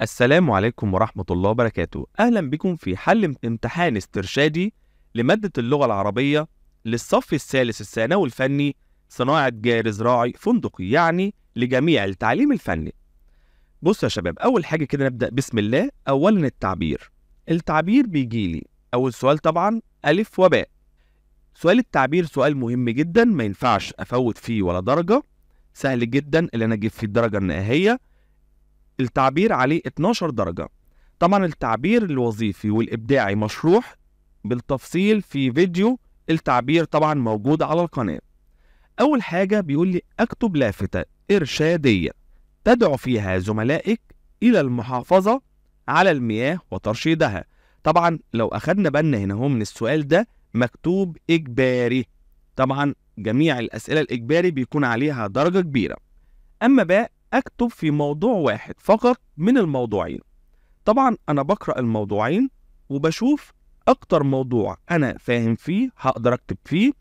السلام عليكم ورحمة الله وبركاته أهلا بكم في حل امتحان استرشادي لمادة اللغة العربية للصف الثالث الثانوي الفني صناعة جارز راعي فندقي يعني لجميع التعليم الفني بصوا يا شباب أول حاجة كده نبدأ بسم الله أولا التعبير التعبير بيجي لي أول سؤال طبعا ألف وباء سؤال التعبير سؤال مهم جدا ما ينفعش أفوت فيه ولا درجة سهل جدا اللي أنا أجيب فيه الدرجة النهائية التعبير عليه 12 درجة طبعا التعبير الوظيفي والإبداعي مشروح بالتفصيل في فيديو التعبير طبعا موجود على القناة أول حاجة بيقول لي أكتب لافتة إرشادية تدعو فيها زملائك إلى المحافظة على المياه وترشيدها طبعا لو اخدنا بالنا هنا هو من السؤال ده مكتوب اجباري طبعا جميع الاسئله الاجباري بيكون عليها درجه كبيره اما بقى اكتب في موضوع واحد فقط من الموضوعين طبعا انا بقرا الموضوعين وبشوف اكتر موضوع انا فاهم فيه هقدر اكتب فيه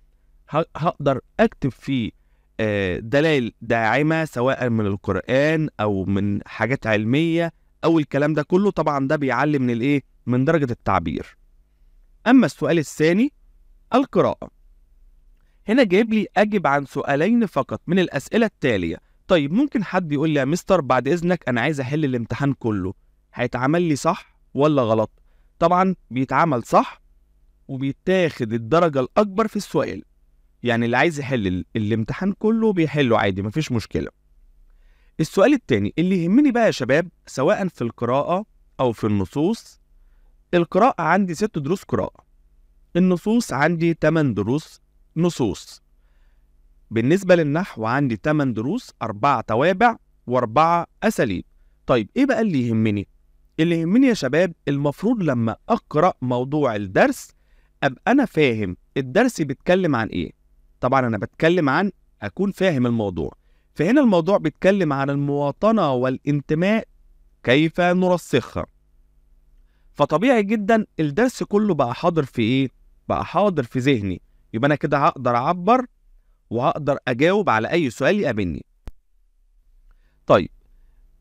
هقدر اكتب فيه آه، دلائل داعمه سواء من القران او من حاجات علميه او الكلام ده كله طبعا ده بيعلي من الايه من درجه التعبير اما السؤال الثاني القراءه هنا جايب لي اجب عن سؤالين فقط من الاسئله التاليه طيب ممكن حد يقول لي يا مستر بعد اذنك انا عايز احل الامتحان كله هيتعمل لي صح ولا غلط طبعا بيتعمل صح وبيتاخد الدرجه الاكبر في السؤال يعني اللي عايز يحل الامتحان كله بيحله عادي مفيش مشكله السؤال التاني اللي يهمني بقى يا شباب سواء في القراءة أو في النصوص القراءة عندي ست دروس قراءة النصوص عندي تمن دروس نصوص بالنسبة للنحو عندي تمن دروس أربعة توابع وأربعة أساليب طيب إيه بقى اللي يهمني؟ اللي يهمني يا شباب المفروض لما أقرأ موضوع الدرس أبقى أنا فاهم الدرس بيتكلم عن إيه طبعا أنا بتكلم عن أكون فاهم الموضوع فهنا الموضوع بيتكلم عن المواطنة والانتماء كيف نرسخها فطبيعي جدا الدرس كله بقى حاضر في ايه بقى حاضر في ذهني يبقى انا كده هقدر اعبر وهقدر اجاوب على اي سؤال يقابلني طيب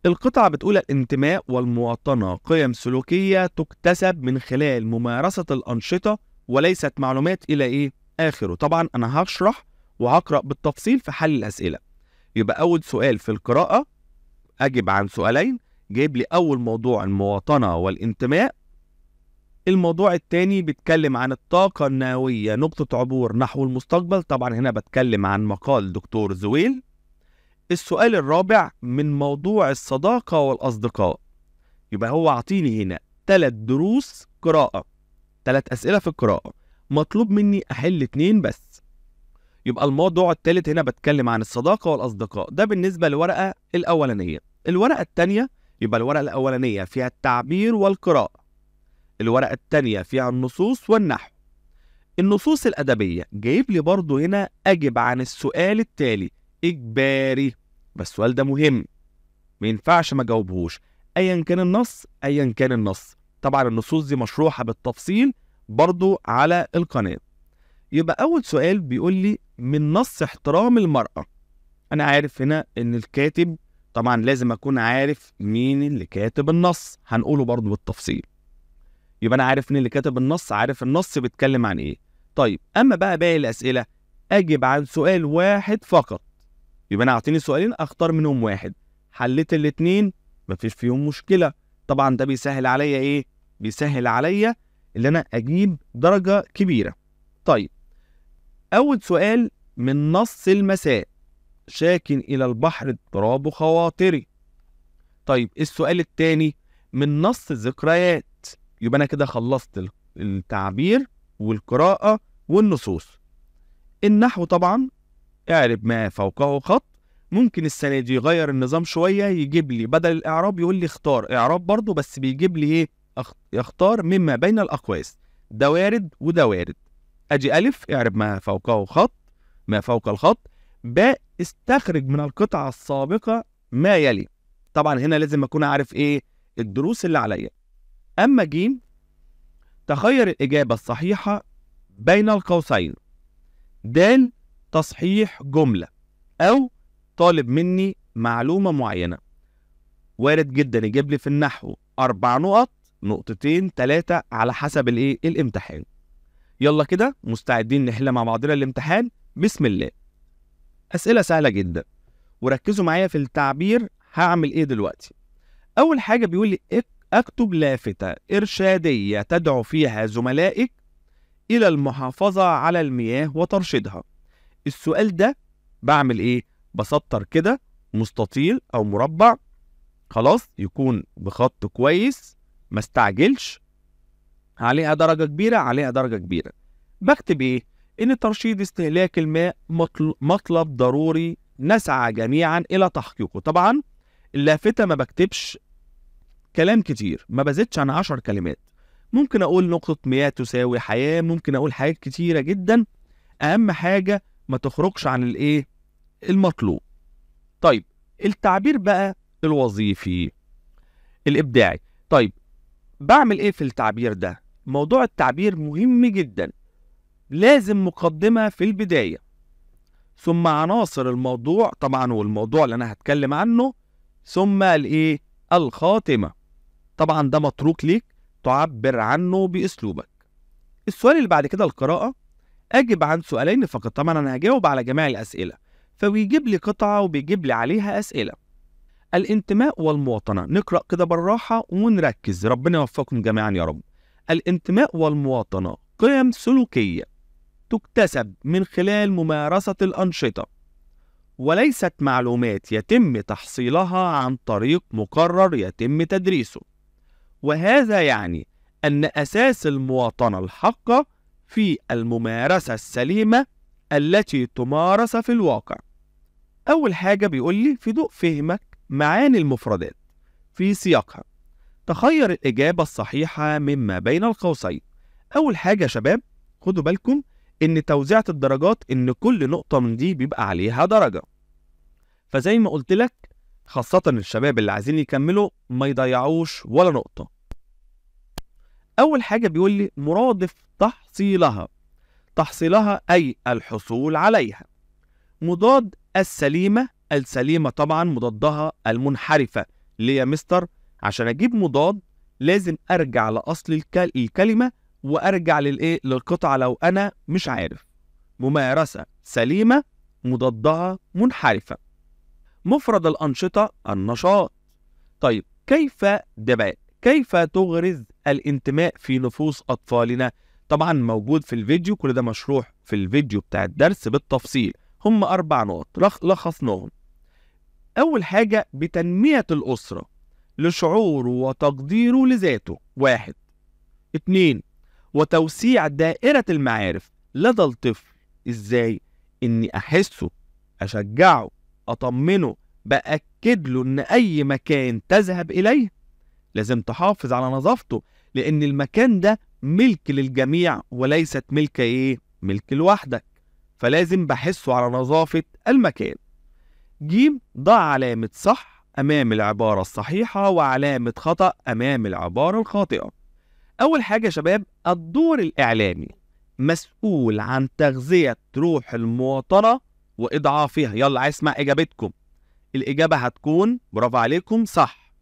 القطعة بتقول الانتماء والمواطنة قيم سلوكية تكتسب من خلال ممارسة الأنشطة وليست معلومات إلى إيه آخره طبعا أنا هشرح وهقرأ بالتفصيل في حل الأسئلة يبقى اول سؤال في القراءه اجب عن سؤالين جايب لي اول موضوع المواطنه والانتماء الموضوع الثاني بيتكلم عن الطاقه النوويه نقطه عبور نحو المستقبل طبعا هنا بتكلم عن مقال دكتور زويل السؤال الرابع من موضوع الصداقه والاصدقاء يبقى هو عطيني هنا ثلاث دروس قراءه ثلاث اسئله في القراءه مطلوب مني احل اتنين بس يبقى الموضوع الثالث هنا بتكلم عن الصداقه والاصدقاء ده بالنسبه للورقه الاولانيه الورقه الثانيه يبقى الورقه الاولانيه فيها التعبير والقراءه الورقه الثانيه فيها النصوص والنحو النصوص الادبيه جايب لي برضو هنا اجب عن السؤال التالي اجباري بس السؤال ده مهم ما ينفعش ما جاوبهوش ايا كان النص ايا كان النص طبعا النصوص دي مشروحه بالتفصيل برضو على القناه يبقى أول سؤال بيقول لي من نص احترام المرأة أنا عارف هنا إن الكاتب طبعا لازم أكون عارف مين اللي كاتب النص هنقوله برضه بالتفصيل يبقى أنا عارف مين اللي كاتب النص عارف النص بيتكلم عن إيه طيب أما بقى باقي الأسئلة أجب عن سؤال واحد فقط يبقى أنا أعطيني سؤالين أختار منهم واحد حليت الاتنين مفيش فيهم مشكلة طبعا ده بيسهل عليا إيه بيسهل عليا اللي أنا أجيب درجة كبيرة طيب أول سؤال من نص المساء شاك إلى البحر اضطراب خواطري طيب السؤال التاني من نص ذكريات يبقى أنا كده خلصت التعبير والقراءة والنصوص النحو طبعا اعرب ما فوقه خط ممكن السنة دي يغير النظام شوية يجيب لي بدل الإعراب يقول لي اختار إعراب برضه بس بيجيب لي إيه يختار مما بين الأقواس ده وارد وده وارد أجي ألف اعرب ما فوقه خط ما فوق الخط ب استخرج من القطعة السابقة ما يلي طبعا هنا لازم أكون عارف إيه الدروس اللي عليا أما ج تخير الإجابة الصحيحة بين القوسين د تصحيح جملة أو طالب مني معلومة معينة وارد جدا يجيب لي في النحو أربع نقط نقطتين ثلاثة على حسب الإيه الامتحان يلا كده مستعدين نحل مع بعضنا الامتحان بسم الله اسئله سهله جدا وركزوا معايا في التعبير هعمل ايه دلوقتي اول حاجه بيقول لي اكتب لافته ارشاديه تدعو فيها زملائك الى المحافظه على المياه وترشيدها السؤال ده بعمل ايه بسطر كده مستطيل او مربع خلاص يكون بخط كويس ما استعجلش عليها درجة كبيرة عليها درجة كبيرة بكتب إيه؟ إن ترشيد استهلاك الماء مطلب ضروري نسعى جميعا إلى تحقيقه طبعا اللافتة ما بكتبش كلام كتير ما بزيدش عن 10 كلمات ممكن أقول نقطة مياه تساوي حياة ممكن أقول حاجات كتيرة جدا أهم حاجة ما تخرجش عن الإيه؟ المطلوب طيب التعبير بقى الوظيفي الإبداعي طيب بعمل إيه في التعبير ده؟ موضوع التعبير مهم جدا لازم مقدمة في البداية ثم عناصر الموضوع طبعا والموضوع اللي أنا هتكلم عنه ثم الإيه الخاتمة طبعا ده متروك ليك تعبر عنه بأسلوبك السؤال اللي بعد كده القراءة أجب عن سؤالين فقط طبعا أنا هجاوب على جميع الأسئلة فبيجيب لي قطعة وبيجيب لي عليها أسئلة الانتماء والمواطنة نقرأ كده بالراحة ونركز ربنا يوفقكم جميعا يا رب الانتماء والمواطنة قيم سلوكية تكتسب من خلال ممارسة الأنشطة وليست معلومات يتم تحصيلها عن طريق مقرر يتم تدريسه وهذا يعني أن أساس المواطنة الحقة في الممارسة السليمة التي تمارس في الواقع أول حاجة بيقول لي في ضوء فهمك معاني المفردات في سياقها تخير الإجابة الصحيحة مما بين القوسين أول حاجة يا شباب خدوا بالكم إن توزيعة الدرجات إن كل نقطة من دي بيبقى عليها درجة فزي ما قلت لك خاصة الشباب اللي عايزين يكملوا ما يضيعوش ولا نقطة أول حاجة بيقول لي مرادف تحصيلها تحصيلها أي الحصول عليها مضاد السليمة السليمة طبعا مضادها المنحرفة اللي هي مستر عشان اجيب مضاد لازم ارجع لاصل الكلمه وارجع للايه للقطعه لو انا مش عارف ممارسه سليمه مضادها منحرفه مفرد الانشطه النشاط طيب كيف دباء كيف تغرز الانتماء في نفوس اطفالنا طبعا موجود في الفيديو كل ده مشروح في الفيديو بتاع الدرس بالتفصيل هم اربع نقط لخصناهم اول حاجه بتنميه الاسره لشعوره وتقديره لذاته واحد اتنين وتوسيع دائرة المعارف لدى الطفل ازاي اني احسه اشجعه اطمنه باكد له ان اي مكان تذهب اليه لازم تحافظ على نظافته لان المكان ده ملك للجميع وليست ملك ايه ملك لوحدك فلازم بحسه على نظافة المكان جيم ضع علامة صح أمام العبارة الصحيحة وعلامة خطأ أمام العبارة الخاطئة. أول حاجة يا شباب الدور الإعلامي مسؤول عن تغذية روح المواطنة وإضعافها، يلا عايز أسمع إجابتكم. الإجابة هتكون برافو عليكم صح.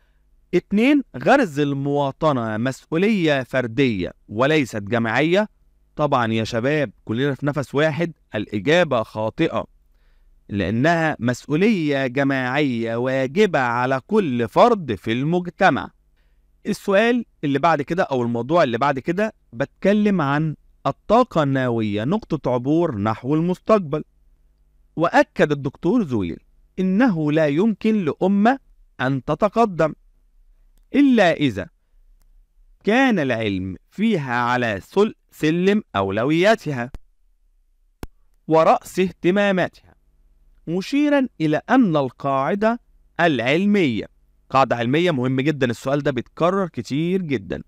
اتنين غرز المواطنة مسؤولية فردية وليست جماعية طبعا يا شباب كلنا في نفس واحد الإجابة خاطئة لأنها مسؤولية جماعية واجبة على كل فرد في المجتمع. السؤال اللي بعد كده أو الموضوع اللي بعد كده بتكلم عن الطاقة النووية نقطة عبور نحو المستقبل. وأكد الدكتور زويل إنه لا يمكن لأمة أن تتقدم إلا إذا كان العلم فيها على سلم أولوياتها ورأس اهتماماتها مشيرا إلى أن القاعدة العلمية قاعدة علمية مهم جدا السؤال ده بيتكرر كتير جدا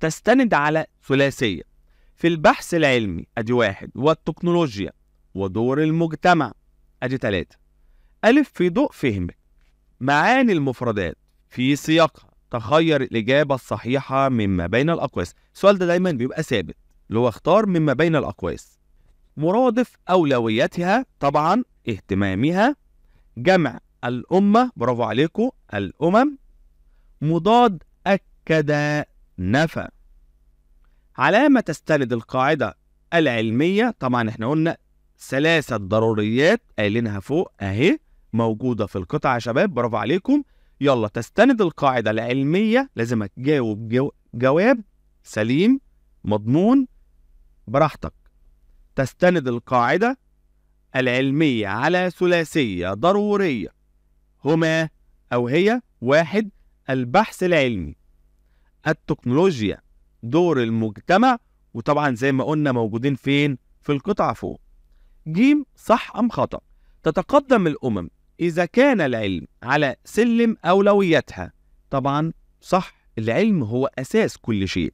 تستند على ثلاثية في البحث العلمي أدي واحد والتكنولوجيا ودور المجتمع أدي تلاتة ألف في ضوء فهمك معاني المفردات في سياقها تخير الإجابة الصحيحة مما بين الأقواس السؤال ده دايما بيبقى ثابت اللي هو اختار مما بين الأقواس مرادف أولوياتها طبعا اهتمامها جمع الأمة برافو عليكم الأمم مضاد أكد نفى على ما تستند القاعدة العلمية طبعا احنا قلنا ثلاثة ضروريات قايلينها فوق اهي موجودة في القطعة يا شباب برافو عليكم يلا تستند القاعدة العلمية لازم تجاوب جو... جواب سليم مضمون براحتك تستند القاعدة العلمية على ثلاثية ضرورية هما أو هي واحد البحث العلمي التكنولوجيا دور المجتمع وطبعا زي ما قلنا موجودين فين في القطعة فوق جيم صح أم خطأ تتقدم الأمم إذا كان العلم على سلم أولوياتها طبعا صح العلم هو أساس كل شيء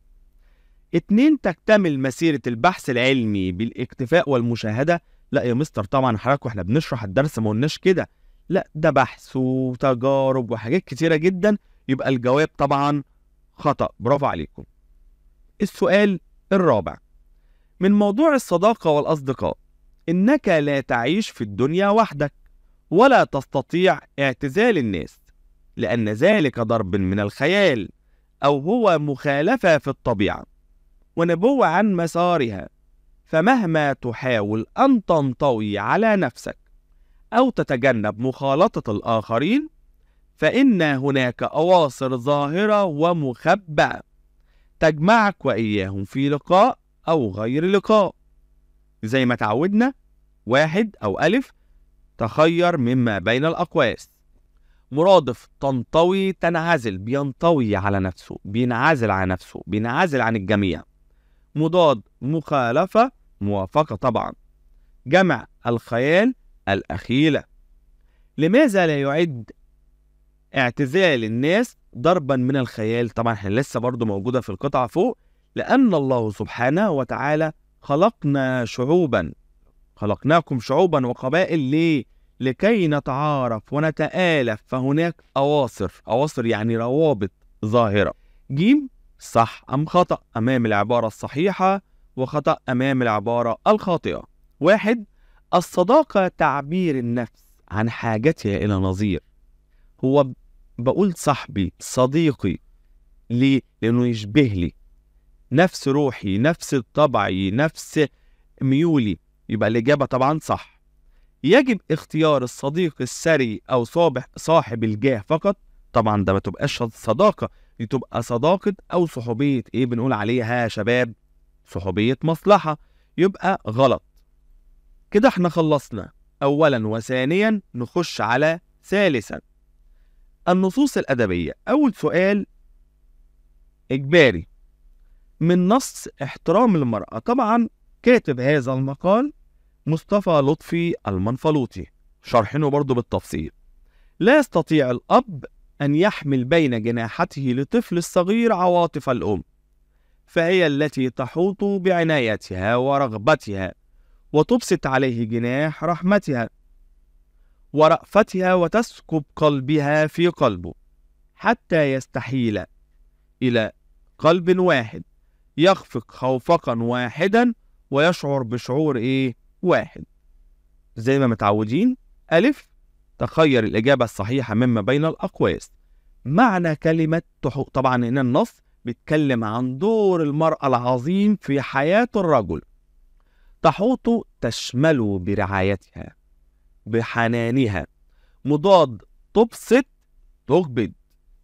اتنين تكتمل مسيرة البحث العلمي بالاكتفاء والمشاهدة لا يا مستر طبعا حضرتك واحنا بنشرح الدرس ما قلناش كده لا ده بحث وتجارب وحاجات كتيره جدا يبقى الجواب طبعا خطا برافو عليكم السؤال الرابع من موضوع الصداقه والاصدقاء انك لا تعيش في الدنيا وحدك ولا تستطيع اعتزال الناس لان ذلك ضرب من الخيال او هو مخالفه في الطبيعه ونبوه عن مسارها فمهما تحاول أن تنطوي على نفسك أو تتجنب مخالطة الآخرين فإن هناك أواصر ظاهرة ومخبأة تجمعك وإياهم في لقاء أو غير لقاء زي ما تعودنا واحد أو ألف تخير مما بين الأقواس مرادف تنطوي تنعزل بينطوي على نفسه بينعزل على نفسه بينعزل عن الجميع مضاد مخالفة موافقة طبعا جمع الخيال الأخيلة لماذا لا يعد اعتزال الناس ضربا من الخيال طبعا احنا لسه برضه موجودة في القطعة فوق لأن الله سبحانه وتعالى خلقنا شعوبا خلقناكم شعوبا وقبائل ليه؟ لكي نتعارف ونتآلف فهناك أواصر أواصر يعني روابط ظاهرة جيم صح أم خطأ أمام العبارة الصحيحة وخطأ أمام العبارة الخاطئة واحد الصداقة تعبير النفس عن حاجتها إلى نظير هو بقول صاحبي صديقي ليه؟ لأنه يشبه لي نفس روحي نفس طبعي نفس ميولي يبقى الإجابة طبعا صح يجب اختيار الصديق السري أو صاحب الجاه فقط طبعا ده ما تبقاش صداقة دي تبقى صداقة أو صحوبية إيه بنقول عليها شباب صحوبية مصلحة يبقى غلط كده احنا خلصنا أولا وثانيا نخش على ثالثا النصوص الأدبية أول سؤال إجباري من نص احترام المرأة طبعا كاتب هذا المقال مصطفى لطفي المنفلوطي شرحينه برضه بالتفصيل لا يستطيع الأب أن يحمل بين جناحته لطفل الصغير عواطف الأم فهي التي تحوط بعنايتها ورغبتها وتبسط عليه جناح رحمتها ورأفتها وتسكب قلبها في قلبه حتى يستحيل إلى قلب واحد يخفق خوفقا واحدا ويشعر بشعور إيه واحد زي ما متعودين ألف تخير الإجابة الصحيحة مما بين الأقواس معنى كلمة تحوط طبعا هنا النص بيتكلم عن دور المرأة العظيم في حياة الرجل تحوط تشمل برعايتها بحنانها مضاد تبسط تقبض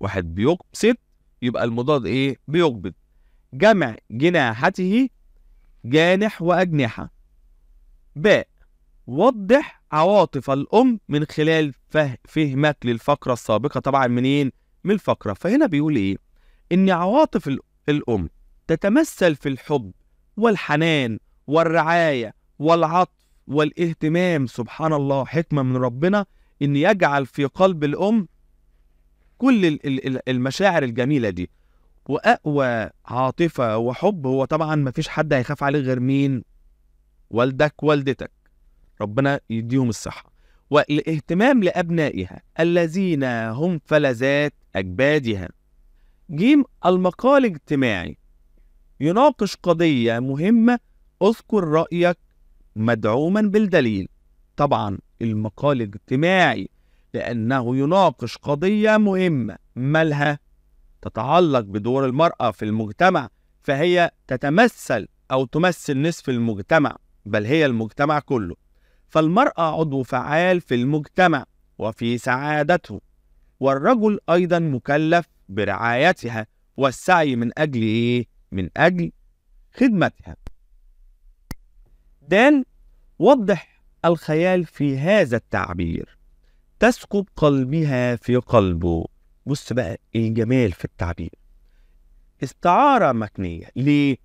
واحد بيقبسط يبقى المضاد ايه بيقبض جمع جناحته جانح وأجنحة باء وضح عواطف الأم من خلال فهمك للفقرة السابقة طبعا منين من الفقرة فهنا بيقول ايه إن عواطف الأم تتمثل في الحب والحنان والرعاية والعطف والاهتمام سبحان الله حكمة من ربنا إن يجعل في قلب الأم كل المشاعر الجميلة دي وأقوى عاطفة وحب هو طبعا مفيش حد هيخاف عليه غير مين والدك والدتك ربنا يديهم الصحة والاهتمام لأبنائها الذين هم فلذات أجبادها ج المقال الاجتماعي يناقش قضية مهمة اذكر رأيك مدعوما بالدليل طبعا المقال الاجتماعي لأنه يناقش قضية مهمة مالها تتعلق بدور المرأة في المجتمع فهي تتمثل أو تمثل نصف المجتمع بل هي المجتمع كله فالمرأة عضو فعال في المجتمع وفي سعادته والرجل أيضا مكلف برعايتها والسعي من أجل إيه؟ من أجل خدمتها دان وضح الخيال في هذا التعبير تسقط قلبها في قلبه بص بقى الجمال في التعبير استعارة مكنية ليه؟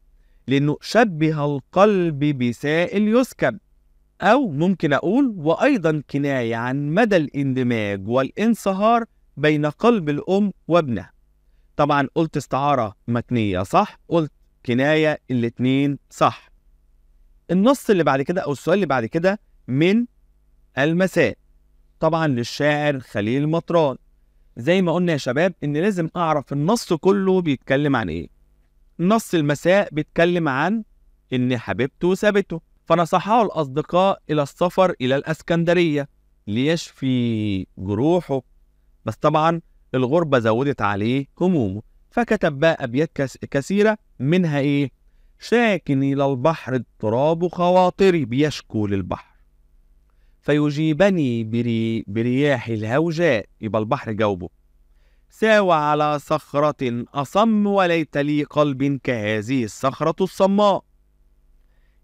لأنه شبه القلب بسائل يسكب أو ممكن أقول وأيضا كناية عن مدى الاندماج والانصهار بين قلب الأم وابنها طبعا قلت استعارة متنية صح قلت كناية الاتنين صح النص اللي بعد كده أو السؤال اللي بعد كده من المساء طبعا للشاعر خليل مطران زي ما قلنا يا شباب إن لازم أعرف النص كله بيتكلم عن إيه نص المساء بيتكلم عن إن حبيبته سابته فنصحه الأصدقاء إلى السفر إلى الأسكندرية ليشفي جروحه بس طبعا الغربة زودت عليه همومه فكتب بقى أبيات كثيرة منها إيه؟ شاكن إلى البحر اضطراب خواطري بيشكو للبحر فيجيبني بري برياح الهوجاء يبقى البحر جاوبه ساوى على صخرة أصم وليت لي قلب كهذه الصخرة الصماء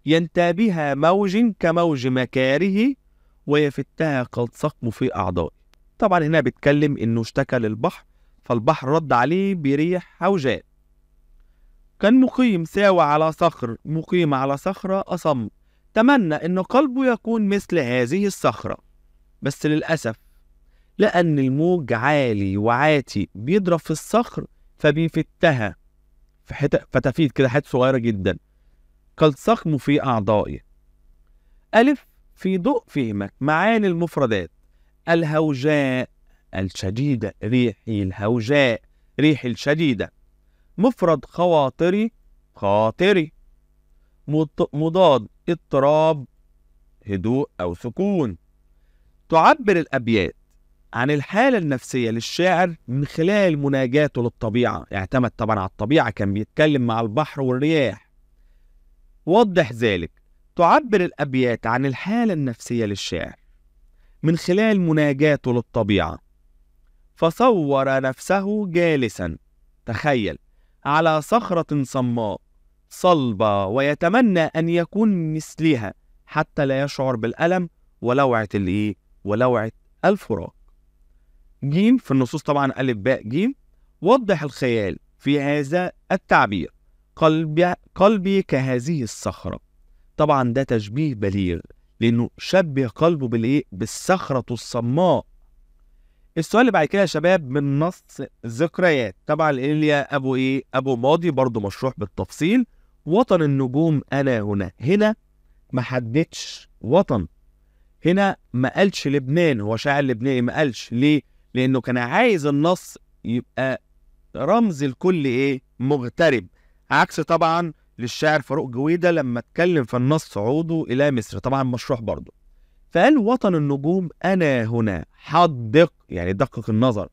ينتابها موج كموج مكاره ويفتها قد سقم في أعضائي طبعا هنا بيتكلم انه اشتكى للبحر فالبحر رد عليه بريح حوجاء كان مقيم ساوى على صخر مقيم على صخرة أصم تمنى أن قلبه يكون مثل هذه الصخرة بس للأسف لأن الموج عالي وعاتي بيضرب في الصخر فبيفتها في حتة فتفيت كده حتة صغيرة جدا كالصخم في أعضائه ألف في ضوء فهمك معاني المفردات الهوجاء الشديدة ريحي الهوجاء ريحي الشديدة مفرد خواطري خاطري مضاد اضطراب هدوء أو سكون تعبر الأبيات عن الحالة النفسية للشاعر من خلال مناجاته للطبيعة اعتمد طبعا على الطبيعة كان بيتكلم مع البحر والرياح وضح ذلك تعبر الأبيات عن الحالة النفسية للشاعر من خلال مناجاته للطبيعة فصور نفسه جالسا تخيل على صخرة صماء صلبة ويتمنى أن يكون مثلها حتى لا يشعر بالألم ولوعة الإيه؟ ولوعة الفراق جيم في النصوص طبعا ألف باء جيم وضح الخيال في هذا التعبير قلبي, قلبي كهذه الصخرة طبعا ده تشبيه بليغ لأنه شبه قلبه بالإيه؟ بالصخرة الصماء السؤال اللي بعد كده يا شباب من نص ذكريات طبعا ايليا ابو ايه ابو ماضي برضو مشروح بالتفصيل وطن النجوم انا هنا هنا ما حددش وطن هنا ما قالش لبنان هو شاعر لبناني ما قالش ليه لانه كان عايز النص يبقى رمز الكل ايه مغترب عكس طبعا للشاعر فاروق جويدة لما اتكلم في النص عوده إلى مصر طبعا مشروح برضه فقال وطن النجوم أنا هنا حدق يعني دقق النظر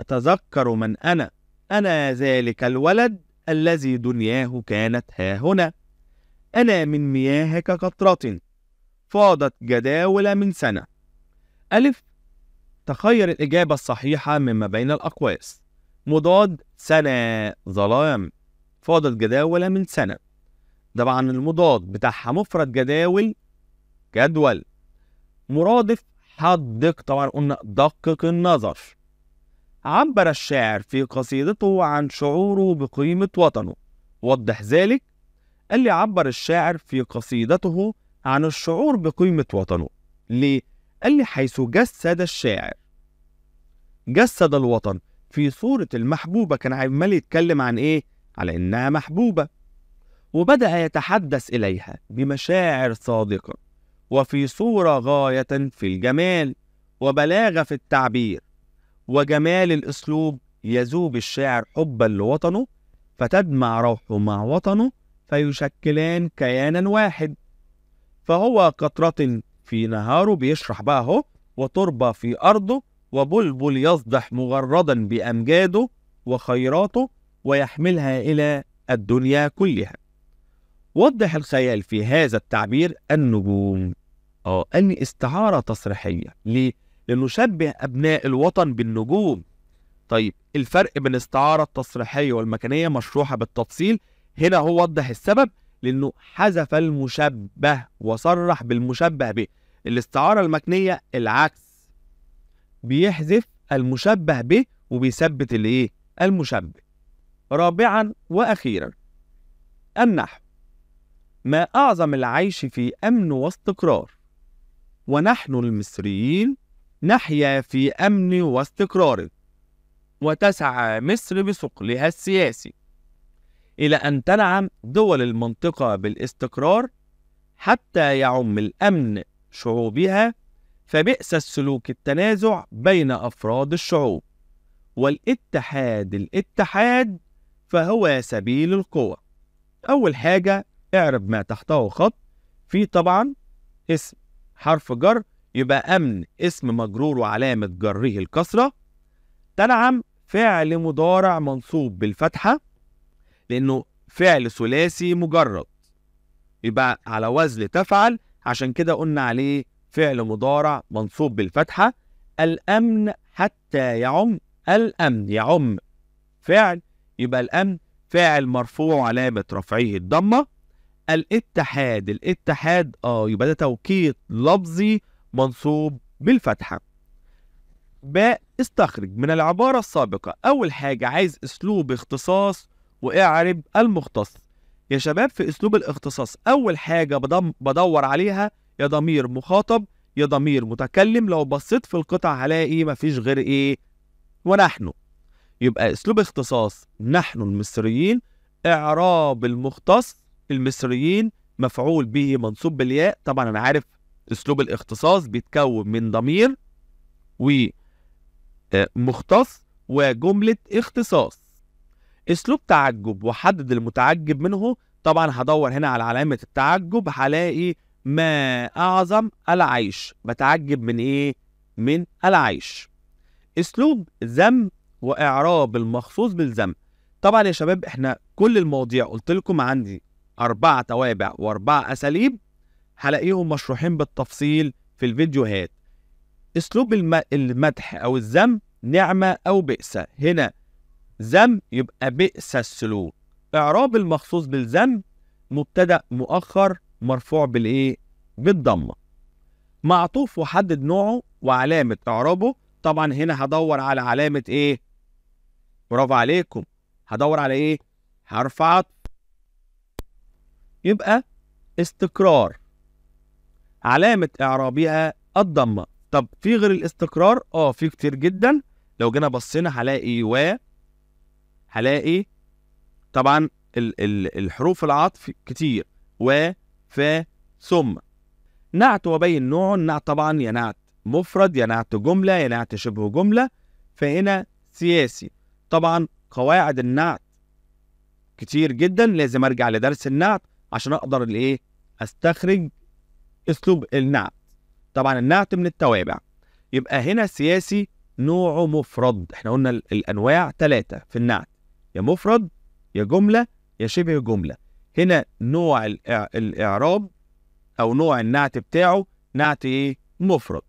أتذكر من أنا أنا ذلك الولد الذي دنياه كانت ها هنا أنا من مياهك قطرة فاضت جداول من سنة ألف تخير الإجابة الصحيحة مما بين الأقواس مضاد سنة ظلام فاضل جداول من سنة طبعا المضاد بتاعها مفرد جداول جدول مرادف حدق طبعا قلنا دقق النظر عبر الشاعر في قصيدته عن شعوره بقيمة وطنه وضح ذلك قال لي عبر الشاعر في قصيدته عن الشعور بقيمة وطنه ليه؟ قال لي حيث جسد الشاعر جسد الوطن في صورة المحبوبة كان عمال يتكلم عن إيه؟ على إنها محبوبة وبدأ يتحدث إليها بمشاعر صادقة وفي صورة غاية في الجمال وبلاغة في التعبير وجمال الأسلوب يذوب الشاعر حبا لوطنه فتدمع روحه مع وطنه فيشكلان كيانا واحد فهو قطرة في نهاره بيشرح بقى اهو وتربة في أرضه وبلبل يصدح مغردا بأمجاده وخيراته ويحملها إلى الدنيا كلها وضح الخيال في هذا التعبير النجوم اه أن استعارة تصريحية ليه؟ لأنه شبه أبناء الوطن بالنجوم طيب الفرق بين الاستعارة التصريحية والمكانية مشروحة بالتفصيل هنا هو وضح السبب لأنه حذف المشبه وصرح بالمشبه به الاستعارة المكنية العكس بيحذف المشبه به وبيثبت الايه المشبه رابعا وأخيرا النحو ما أعظم العيش في أمن واستقرار ونحن المصريين نحيا في أمن واستقرار وتسعى مصر بثقلها السياسي إلى أن تنعم دول المنطقة بالاستقرار حتى يعم الأمن شعوبها فبئس السلوك التنازع بين أفراد الشعوب والاتحاد الاتحاد فهو سبيل القوة أول حاجة اعرف ما تحته خط في طبعا اسم حرف جر يبقى أمن اسم مجرور وعلامة جره الكسرة تنعم فعل مضارع منصوب بالفتحة لأنه فعل ثلاثي مجرد يبقى على وزن تفعل عشان كده قلنا عليه فعل مضارع منصوب بالفتحة الأمن حتى يعم الأمن يعم فعل يبقى الأمن فاعل مرفوع علامة رفعه الضمة الاتحاد الاتحاد اه يبقى ده توكيد لفظي منصوب بالفتحة باء استخرج من العبارة السابقة أول حاجة عايز أسلوب اختصاص واعرب المختص يا شباب في أسلوب الاختصاص أول حاجة بدور عليها يا ضمير مخاطب يا ضمير متكلم لو بصيت في القطع هلاقي مفيش غير إيه ونحن يبقى اسلوب اختصاص نحن المصريين اعراب المختص المصريين مفعول به منصوب بالياء طبعا انا عارف اسلوب الاختصاص بيتكون من ضمير ومختص آه، وجمله اختصاص اسلوب تعجب وحدد المتعجب منه طبعا هدور هنا على علامه التعجب هلاقي ما اعظم العيش بتعجب من ايه من العيش اسلوب ذم واعراب المخصوص بالذم طبعا يا شباب احنا كل المواضيع قلت لكم عندي اربع توابع واربع اساليب هلاقيهم مشروحين بالتفصيل في الفيديوهات اسلوب المدح او الذم نعمه او بئسه هنا ذم يبقى بئس السلوك اعراب المخصوص بالذم مبتدا مؤخر مرفوع بالايه بالضمه معطوف وحدد نوعه وعلامه اعرابه طبعا هنا هدور على علامه ايه برافو عليكم هدور على ايه حرف عطف يبقى استقرار علامة إعرابها الضمة طب في غير الاستقرار اه في كتير جدا لو جينا بصينا هلاقي و هلاقي طبعا ال ال الحروف العطف كتير و ف ثم نعت وبين نوع النعت طبعا يا نعت مفرد يا نعت جملة يا نعت شبه جملة فهنا سياسي طبعا قواعد النعت كتير جدا لازم ارجع لدرس النعت عشان اقدر الايه استخرج اسلوب النعت طبعا النعت من التوابع يبقى هنا السياسي نوعه مفرد احنا قلنا الانواع ثلاثه في النعت يا مفرد يا جمله يا شبه جمله هنا نوع الاعراب او نوع النعت بتاعه نعت ايه مفرد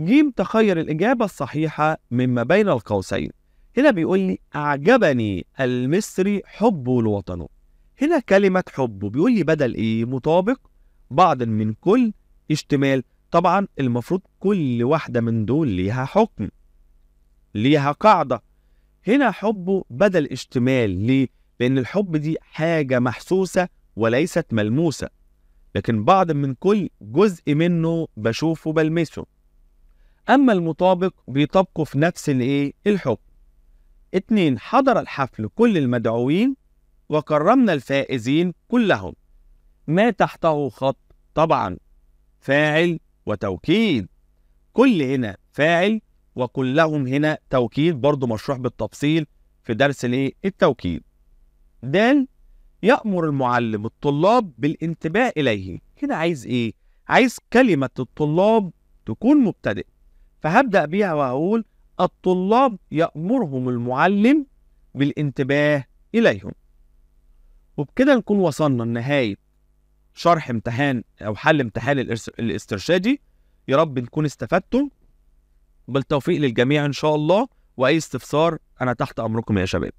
جيم تخير الاجابه الصحيحه مما بين القوسين هنا بيقول لي أعجبني المصري حبه لوطنه هنا كلمة حبه بيقول لي بدل إيه مطابق بعض من كل اشتمال طبعا المفروض كل واحدة من دول ليها حكم ليها قاعدة هنا حبه بدل اشتمال ليه؟ لأن الحب دي حاجة محسوسة وليست ملموسة لكن بعض من كل جزء منه بشوفه بلمسه أما المطابق بيطبقه في نفس الإيه؟ الحب اتنين حضر الحفل كل المدعوين وكرمنا الفائزين كلهم ما تحته خط طبعا فاعل وتوكيد كل هنا فاعل وكلهم هنا توكيد برضو مشروح بالتفصيل في درس الايه التوكيد د يأمر المعلم الطلاب بالانتباه إليه هنا عايز إيه؟ عايز كلمة الطلاب تكون مبتدئ فهبدأ بيها وهقول الطلاب يأمرهم المعلم بالانتباه إليهم وبكده نكون وصلنا لنهاية شرح امتحان أو حل امتحان الاسترشادي يا رب نكون استفدتم بالتوفيق للجميع إن شاء الله وأي استفسار أنا تحت أمركم يا شباب